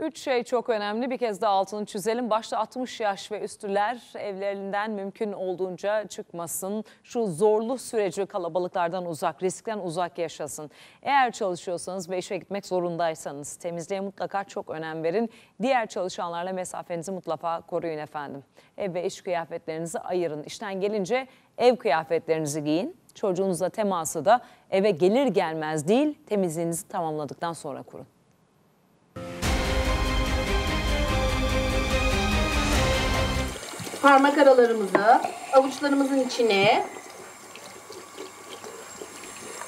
Üç şey çok önemli. Bir kez daha altını çizelim. Başta 60 yaş ve üstüler evlerinden mümkün olduğunca çıkmasın. Şu zorlu süreci kalabalıklardan uzak, riskten uzak yaşasın. Eğer çalışıyorsanız ve işe gitmek zorundaysanız temizliğe mutlaka çok önem verin. Diğer çalışanlarla mesafenizi mutlaka koruyun efendim. Ev ve iş kıyafetlerinizi ayırın. İşten gelince ev kıyafetlerinizi giyin. Çocuğunuzla teması da eve gelir gelmez değil, temizliğinizi tamamladıktan sonra kurun. parmak aralarımızı avuçlarımızın içine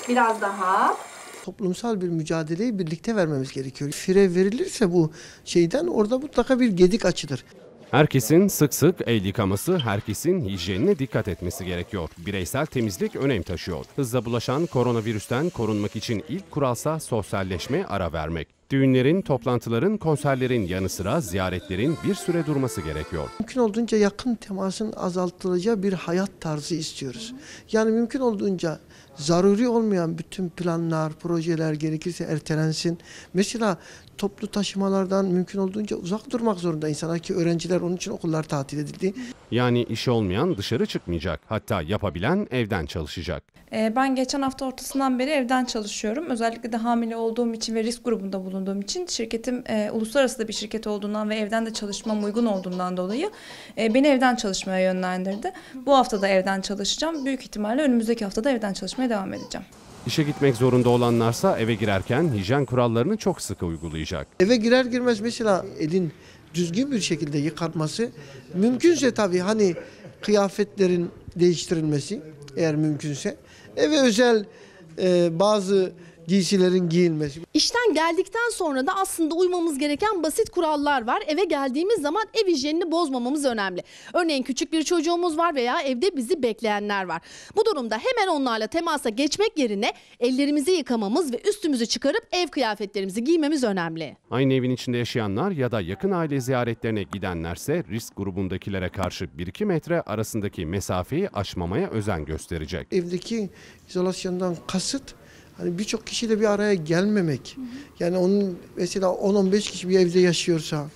biraz daha toplumsal bir mücadeleyi birlikte vermemiz gerekiyor. Fire verilirse bu şeyden orada mutlaka bir gedik açılır. Herkesin sık sık el yıkaması, herkesin hijyenine dikkat etmesi gerekiyor. Bireysel temizlik önem taşıyor. Hızla bulaşan koronavirüsten korunmak için ilk kuralsa sosyalleşme ara vermek. Düğünlerin, toplantıların, konserlerin yanı sıra ziyaretlerin bir süre durması gerekiyor. Mümkün olduğunca yakın temasın azaltılacağı bir hayat tarzı istiyoruz. Yani mümkün olduğunca zaruri olmayan bütün planlar, projeler gerekirse ertelensin. Mesela toplu taşımalardan mümkün olduğunca uzak durmak zorunda insanlar ki öğrenciler onun için okullar tatil edildi. Yani işi olmayan dışarı çıkmayacak. Hatta yapabilen evden çalışacak. Ee, ben geçen hafta ortasından beri evden çalışıyorum. Özellikle de hamile olduğum için ve risk grubunda bulunuyorum bulunduğum için şirketim e, uluslararası da bir şirket olduğundan ve evden de çalışmam uygun olduğundan dolayı e, beni evden çalışmaya yönlendirdi. Bu hafta da evden çalışacağım. Büyük ihtimalle önümüzdeki hafta da evden çalışmaya devam edeceğim. İşe gitmek zorunda olanlarsa eve girerken hijyen kurallarını çok sıkı uygulayacak. Eve girer girmez mesela elin düzgün bir şekilde yıkatması, mümkünse tabii hani kıyafetlerin değiştirilmesi eğer mümkünse eve özel e, bazı giysilerin giyilmesi. İşten geldikten sonra da aslında uymamız gereken basit kurallar var. Eve geldiğimiz zaman ev hijyenini bozmamamız önemli. Örneğin küçük bir çocuğumuz var veya evde bizi bekleyenler var. Bu durumda hemen onlarla temasa geçmek yerine ellerimizi yıkamamız ve üstümüzü çıkarıp ev kıyafetlerimizi giymemiz önemli. Aynı evin içinde yaşayanlar ya da yakın aile ziyaretlerine gidenlerse risk grubundakilere karşı 1-2 metre arasındaki mesafeyi aşmamaya özen gösterecek. Evdeki izolasyondan kasıt Hani birçok kişiyle bir araya gelmemek. Hı hı. Yani onun mesela 10-15 kişi bir evde yaşıyorsa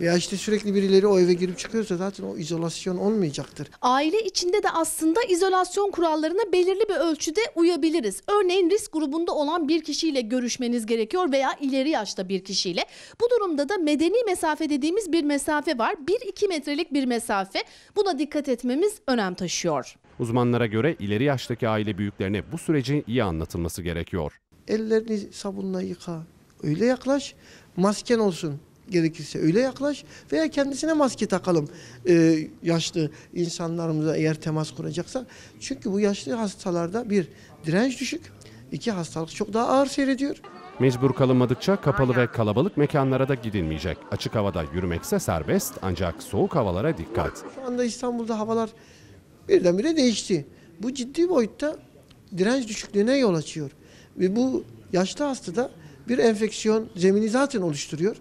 veya işte sürekli birileri o eve girip çıkıyorsa zaten o izolasyon olmayacaktır. Aile içinde de aslında izolasyon kurallarına belirli bir ölçüde uyabiliriz. Örneğin risk grubunda olan bir kişiyle görüşmeniz gerekiyor veya ileri yaşta bir kişiyle. Bu durumda da medeni mesafe dediğimiz bir mesafe var. 1-2 metrelik bir mesafe. Buna dikkat etmemiz önem taşıyor. Uzmanlara göre ileri yaştaki aile büyüklerine bu sürecin iyi anlatılması gerekiyor. Ellerini sabunla yıka, öyle yaklaş, masken olsun gerekirse öyle yaklaş veya kendisine maske takalım ee, yaşlı insanlarımıza eğer temas kuracaksa. Çünkü bu yaşlı hastalarda bir direnç düşük, iki hastalık çok daha ağır seyrediyor. Mecbur kalınmadıkça kapalı ve kalabalık mekanlara da gidilmeyecek. Açık havada yürümekse serbest ancak soğuk havalara dikkat. Şu anda İstanbul'da havalar birdenbire değişti. Bu ciddi boyutta direnç düşüklüğüne yol açıyor. Ve bu yaşlı hastada bir enfeksiyon zemini zaten oluşturuyor.